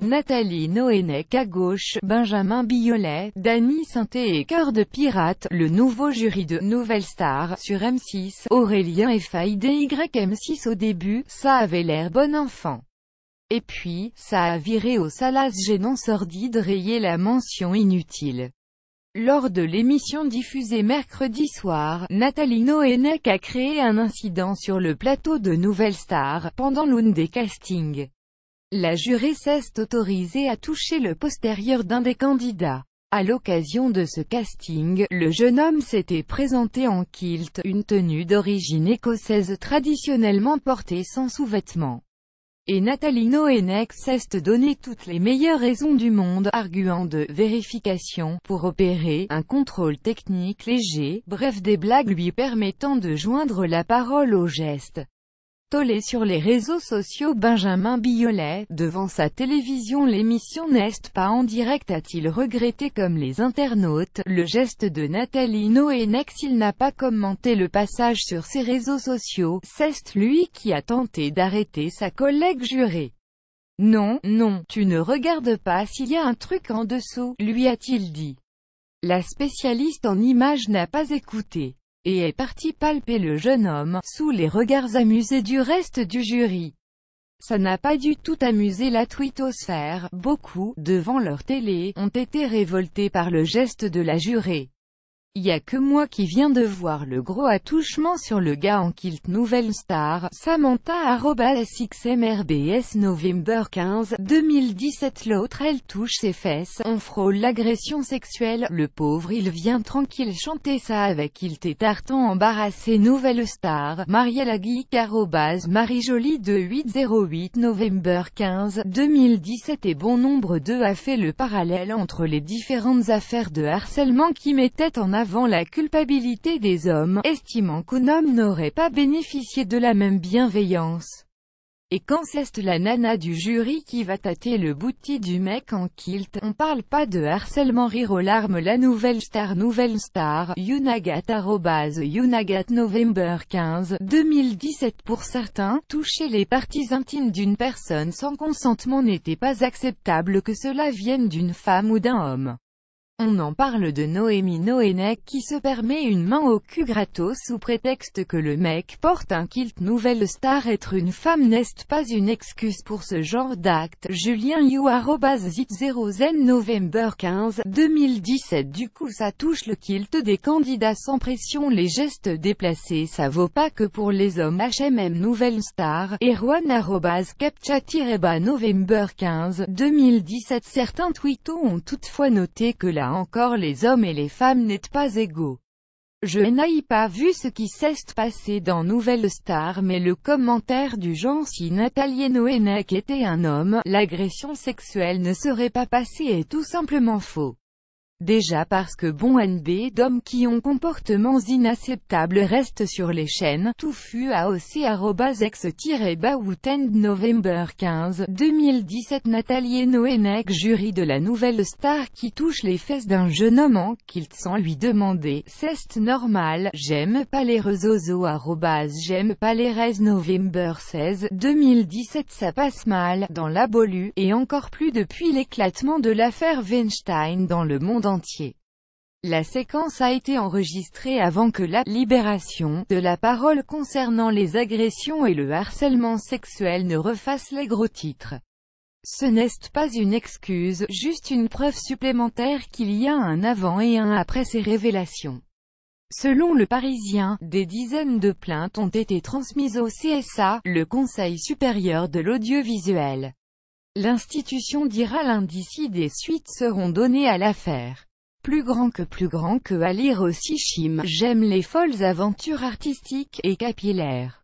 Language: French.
Nathalie Noenek à gauche, Benjamin Biolay, Dany Santé et Cœur de Pirate, le nouveau jury de Nouvelle Star sur M6, Aurélien et m 6 au début, ça avait l'air bon enfant. Et puis, ça a viré au salace gênant sordide rayé la mention inutile. Lors de l'émission diffusée mercredi soir, Nathalie Nohenek a créé un incident sur le plateau de Nouvelle Star, pendant l'une des castings. La jurée s'est autorisée à toucher le postérieur d'un des candidats. À l'occasion de ce casting, le jeune homme s'était présenté en kilt, une tenue d'origine écossaise traditionnellement portée sans sous-vêtements. Et Nathalie Noenex s'est donné toutes les meilleures raisons du monde, arguant de « vérification » pour opérer, un contrôle technique léger, bref des blagues lui permettant de joindre la parole au geste. Tollé sur les réseaux sociaux Benjamin Biolay, devant sa télévision l'émission N'est pas en direct a-t-il regretté comme les internautes, le geste de Nathalie Noénex il n'a pas commenté le passage sur ses réseaux sociaux, c'est lui qui a tenté d'arrêter sa collègue jurée. Non, non, tu ne regardes pas s'il y a un truc en dessous, lui a-t-il dit. La spécialiste en images n'a pas écouté et est parti palper le jeune homme, sous les regards amusés du reste du jury. Ça n'a pas du tout amusé la twittosphère, beaucoup, devant leur télé, ont été révoltés par le geste de la jurée. Y a que moi qui viens de voir le gros attouchement sur le gars en kilt Nouvelle Star, Samantha, Samantha.sxmrbs November 15, 2017 L'autre elle touche ses fesses, on frôle l'agression sexuelle, le pauvre il vient tranquille chanter ça avec il et tartan embarrassé Nouvelle Star, Marielle Aguic Marie Jolie de 808 November 15, 2017 et bon nombre d'eux a fait le parallèle entre les différentes affaires de harcèlement qui mettaient en avant avant la culpabilité des hommes, estimant qu'un homme n'aurait pas bénéficié de la même bienveillance. Et quand c'est la nana du jury qui va tâter le bouti du mec en kilt, on parle pas de harcèlement rire aux larmes la nouvelle star nouvelle star, Yunagat Yunagat November 15, 2017 pour certains, toucher les parties intimes d'une personne sans consentement n'était pas acceptable que cela vienne d'une femme ou d'un homme. On en parle de Noémie Noénec qui se permet une main au cul gratos sous prétexte que le mec porte un kilt nouvelle star être une femme n'est pas une excuse pour ce genre d'acte. Julien You 0 zen november 15, 2017 Du coup ça touche le kilt des candidats sans pression les gestes déplacés ça vaut pas que pour les hommes HMM nouvelle star, Erwan captcha-november 15, 2017 Certains tweetos ont toutefois noté que la encore les hommes et les femmes n'êtes pas égaux. Je n'ai pas vu ce qui s'est passé dans Nouvelle Star mais le commentaire du genre si Nathalie Noenek était un homme, l'agression sexuelle ne serait pas passée est tout simplement faux. Déjà parce que bon NB d'hommes qui ont comportements inacceptables restent sur les chaînes, tout fut ex-baoutend November 15, 2017 Nathalie Noenek jury de la nouvelle star qui touche les fesses d'un jeune homme en qu'il sans lui demander, c'est normal, j'aime pas les rezozo j'aime pas les November 16, 2017 ça passe mal, dans la bolue, et encore plus depuis l'éclatement de l'affaire Weinstein dans le monde entier. La séquence a été enregistrée avant que la « libération » de la parole concernant les agressions et le harcèlement sexuel ne refasse les gros titres. Ce n'est pas une excuse, juste une preuve supplémentaire qu'il y a un avant et un après ces révélations. Selon le Parisien, des dizaines de plaintes ont été transmises au CSA, le Conseil supérieur de l'audiovisuel. L'institution dira lundi si des suites seront données à l'affaire. Plus grand que plus grand que à lire aussi Chim, j'aime les folles aventures artistiques et capillaires.